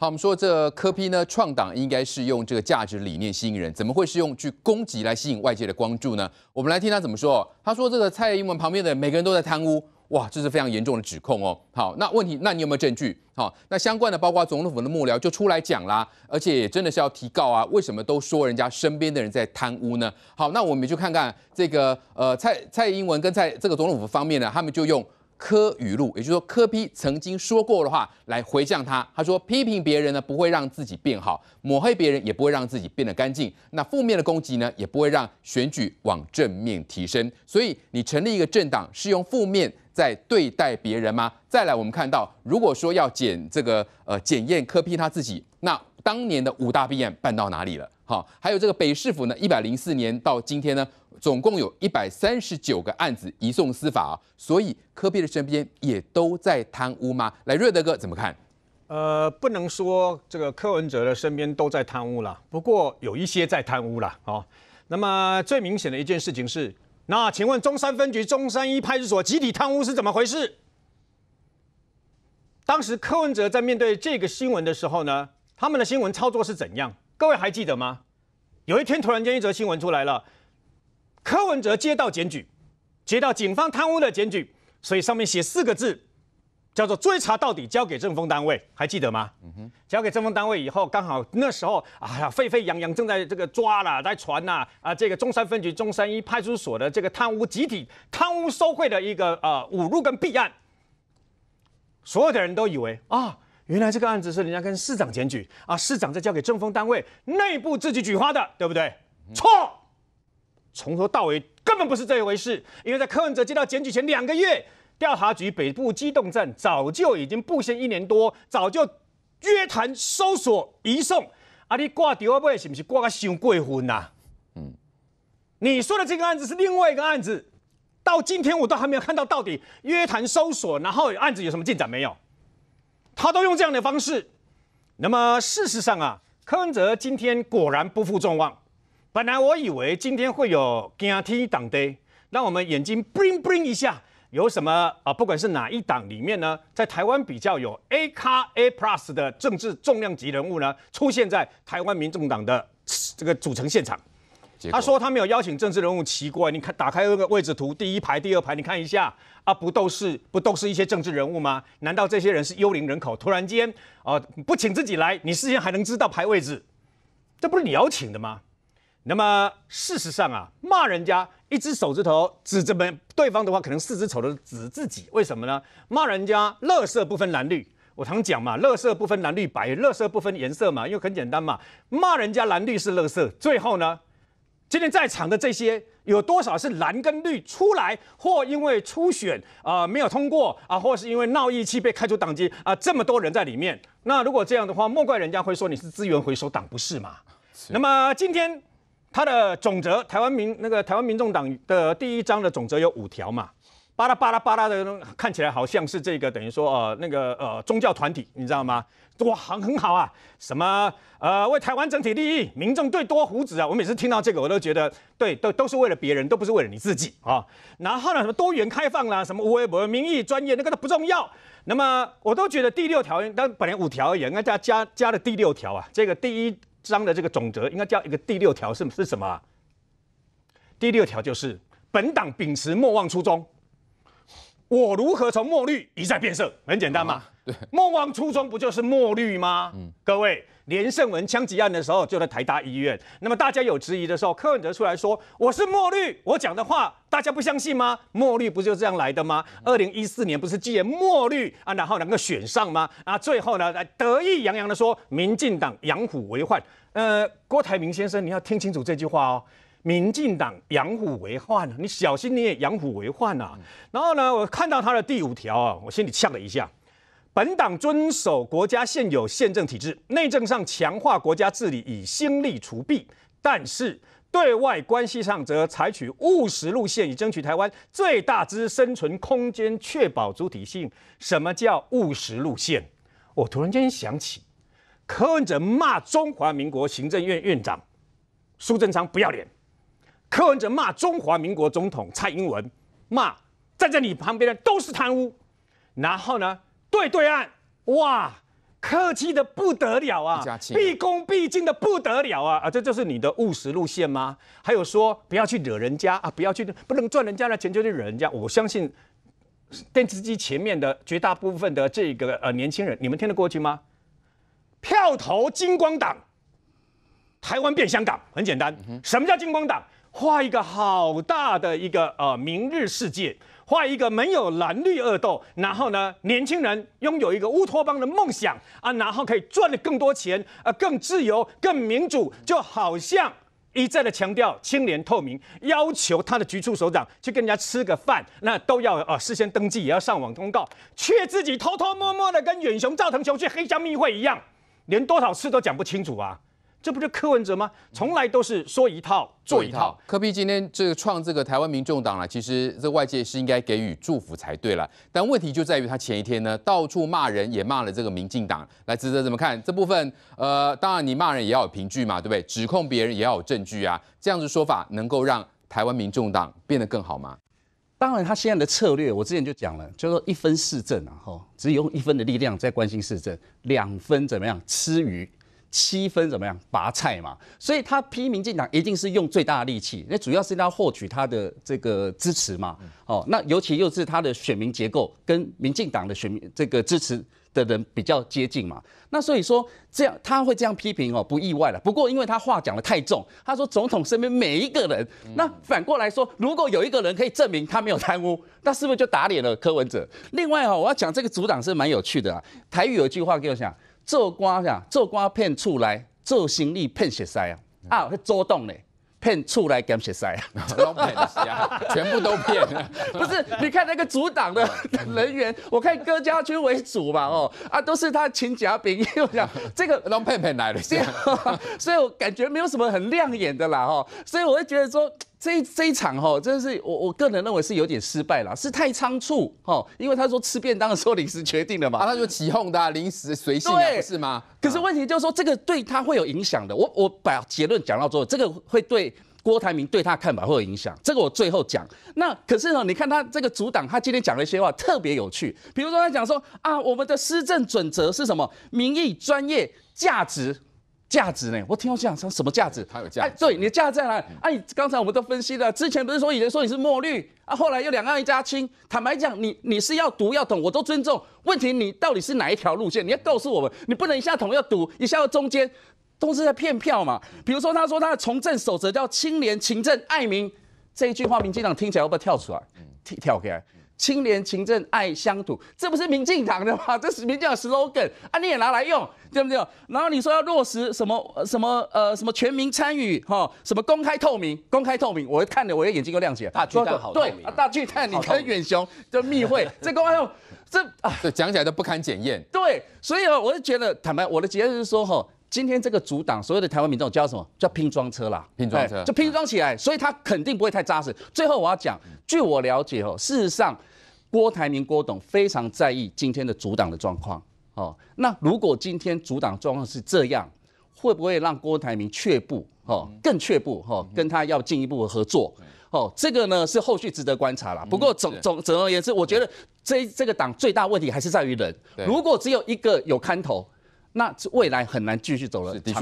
好，我们说这科批呢，创党应该是用这个价值理念吸引人，怎么会是用去攻击来吸引外界的关注呢？我们来听他怎么说。他说这个蔡英文旁边的每个人都在贪污，哇，这是非常严重的指控哦。好，那问题，那你有没有证据？好，那相关的包括总统府的幕僚就出来讲啦，而且真的是要提告啊。为什么都说人家身边的人在贪污呢？好，那我们就看看这个呃蔡蔡英文跟蔡这个总统府方面呢，他们就用。科语录，也就是说，科批曾经说过的话来回向他。他说：“批评别人呢，不会让自己变好；抹黑别人，也不会让自己变得干净。那负面的攻击呢，也不会让选举往正面提升。所以，你成立一个政党，是用负面在对待别人吗？”再来，我们看到，如果说要检这个呃检验科批他自己，那。当年的五大弊案办到哪里了？好，还有这个北市府呢？一百零四年到今天呢，总共有一百三十九个案子移送司法啊。所以科比的身边也都在贪污吗？来，瑞德哥怎么看？呃，不能说这个柯文哲的身边都在贪污了，不过有一些在贪污了啊。那么最明显的一件事情是，那请问中山分局中山一派出所集体贪污是怎么回事？当时柯文哲在面对这个新闻的时候呢？他们的新闻操作是怎样？各位还记得吗？有一天，突然间，一则新闻出来了：柯文哲接到检举，接到警方贪污的检举，所以上面写四个字，叫做“追查到底，交给政风单位”。还记得吗？交给政风单位以后，刚好那时候，哎呀，沸沸扬扬，正在这个抓啦，在传呐啊，这个中山分局中山一派出所的这个贪污集体贪污受贿的一个呃侮入跟弊案，所有的人都以为啊。原来这个案子是人家跟市长检举啊，市长再交给政风单位内部自己举发的，对不对？错，从头到尾根本不是这一回事。因为在柯文哲接到检举前两个月，调查局北部机动站早就已经布线一年多，早就约谈、搜索、移送。啊，你挂电话不？是不是挂个羞过分呐？嗯，你说的这个案子是另外一个案子，到今天我都还没有看到到底约谈、搜索，然后案子有什么进展没有？他都用这样的方式，那么事实上啊，柯文哲今天果然不负众望。本来我以为今天会有 g e t 党 day”，让我们眼睛 bling bling 一下，有什么啊？不管是哪一党里面呢，在台湾比较有 A 咖 A plus 的政治重量级人物呢，出现在台湾民众党的这个组成现场。他说他没有邀请政治人物，奇怪，你看打开那个位置图，第一排、第二排，你看一下啊，不都是不都是一些政治人物吗？难道这些人是幽灵人口？突然间啊，不请自己来，你事先还能知道排位置，这不是你邀请的吗？那么事实上啊，骂人家一只手指头指着门，对方的话可能四只手都指自己，为什么呢？骂人家，乐色不分蓝绿，我常讲嘛，乐色不分蓝绿白，乐色不分颜色嘛，因为很简单嘛，骂人家蓝绿是乐色，最后呢？今天在场的这些有多少是蓝跟绿出来，或因为初选啊没有通过啊，或是因为闹意气被开除党籍啊？这么多人在里面，那如果这样的话，莫怪人家会说你是资源回收党，不是嘛？那么今天他的总则，台湾民那个台湾民众党的第一章的总则有五条嘛？巴拉巴拉巴拉的，看起来好像是这个，等于说呃，那个呃宗教团体，你知道吗？哇，很很好啊！什么呃，为台湾整体利益，民众对多胡子啊，我每次听到这个我都觉得，对，都都是为了别人，都不是为了你自己啊！然后呢，什么多元开放啦，什么无博、民意、专业，那个都不重要。那么我都觉得第六条，但本来五条而已，应该加加加的第六条啊，这个第一章的这个总则应该叫一个第六条是是什么？第六条就是本党秉持莫忘初衷。我如何从墨绿一再变色？很简单嘛，对，莫忘初衷不就是墨绿吗？嗯，各位，连胜文枪击案的时候就在台大医院，那么大家有质疑的时候，柯文哲出来说我是墨绿，我讲的话大家不相信吗？墨绿不就这样来的吗？二零一四年不是借墨绿啊，然后能够选上吗？啊，最后呢，得意洋洋的说民进党养虎为患，呃，郭台铭先生，你要听清楚这句话哦。民进党养虎为患，你小心你也养虎为患啊！然后呢，我看到他的第五条啊，我心里呛了一下。本党遵守国家现有宪政体制，内政上强化国家治理以兴利除弊，但是对外关系上则采取务实路线，以争取台湾最大之生存空间，确保主体性。什么叫务实路线？我突然间想起柯文哲骂中华民国行政院院长苏贞昌不要脸。柯文哲骂中华民国总统蔡英文，骂站在你旁边的都是贪污，然后呢，对对岸，哇，客气的不得了啊，毕恭毕敬的不得了啊，啊，这就是你的务实路线吗？还有说不要去惹人家啊，不要去不能赚人家的钱就去惹人家，我相信电视机前面的绝大部分的这个呃年轻人，你们听得过去吗？票投金光党，台湾变香港很简单，什么叫金光党？画一个好大的一个呃明日世界，画一个没有蓝绿恶斗，然后呢，年轻人拥有一个乌托邦的梦想啊，然后可以赚的更多钱，呃，更自由、更民主，就好像一再的强调清廉透明，要求他的局处首长去跟人家吃个饭，那都要呃事先登记，也要上网通告，却自己偷偷摸摸的跟远雄赵腾雄去黑箱密会一样，连多少次都讲不清楚啊。这不就柯文哲吗？从来都是说一套做一套。柯比今天这创这个台湾民众党了，其实这外界是应该给予祝福才对了。但问题就在于他前一天呢，到处骂人，也骂了这个民进党。来，值得怎么看这部分？呃，当然你骂人也要有凭据嘛，对不对？指控别人也要有证据啊。这样子说法能够让台湾民众党变得更好吗？当然，他现在的策略我之前就讲了，叫做一分市政啊，吼，只用一分的力量在关心市政，两分怎么样吃鱼。七分怎么样？拔菜嘛，所以他批民进党一定是用最大的力气，那主要是要获取他的这个支持嘛。哦，那尤其又是他的选民结构跟民进党的选民这个支持的人比较接近嘛。那所以说这样他会这样批评哦，不意外了。不过因为他话讲的太重，他说总统身边每一个人，那反过来说，如果有一个人可以证明他没有贪污，那是不是就打脸了柯文哲？另外哦，我要讲这个组长是蛮有趣的啊。台语有一句话给我讲。做官呀，做官骗出来，做行李骗学识啊，啊，去阻挡的骗出来兼学识啊，全部都骗了。不是，你看那个主党的人员，我看郭家军为主吧，哦，啊，都是他亲家兵，因为讲这个拢骗骗来了，所以，所以我感觉没有什么很亮眼的啦，哦，所以我会觉得说。这这一场哈，真的是我我个人认为是有点失败啦，是太仓促哈，因为他说吃便当的时候临时决定的嘛，他就起哄的临时随性，是吗？可是问题就是说这个对他会有影响的，我我把结论讲到最后，这个会对郭台铭对他看法会有影响，这个我最后讲。那可是呢，你看他这个主党，他今天讲了一些话特别有趣，比如说他讲说啊，我们的施政准则是什么？民意、专业、价值。价值呢？我听到这样，什什么价值？他有价？哎，对，你的价值在哪？哎，刚才我们都分析了，之前不是说以前说你是墨绿啊，后来又两岸一家亲。坦白讲，你你是要读要懂，我都尊重。问题你到底是哪一条路线？你要告诉我们，你不能一下统要读，一下要中间都是在骗票嘛？比如说，他说他的从政守则叫清廉、勤政、爱民，这一句话，民进党听起来要不要跳出来？嗯，跳开。清廉勤政爱乡土，这不是民进党的吗？这是民进党 slogan 啊，你也拿来用，对不对？然后你说要落实什么什么呃什么全民参与哈，什么公开透明，公开透明，我看了我的眼睛都亮起来。大巨蛋好透对啊，大巨蛋你看远雄的密会，这公案，这啊，这讲起来都不堪检验。对，所以啊，我就觉得坦白，我的结论是说哈。今天这个阻挡所有的台湾民众叫什么叫拼装车啦？拼装车就拼装起来，所以它肯定不会太扎实。最后我要讲，据我了解哦，事实上，郭台铭郭董非常在意今天的阻挡的状况。哦，那如果今天阻挡状况是这样，会不会让郭台铭却步？哦，更却步？哦，跟他要进一步的合作？哦，这个呢是后续值得观察啦。不过总总总而言之，我觉得这这个党最大问题还是在于人。如果只有一个有看头。那是未来很难继续走了，的确。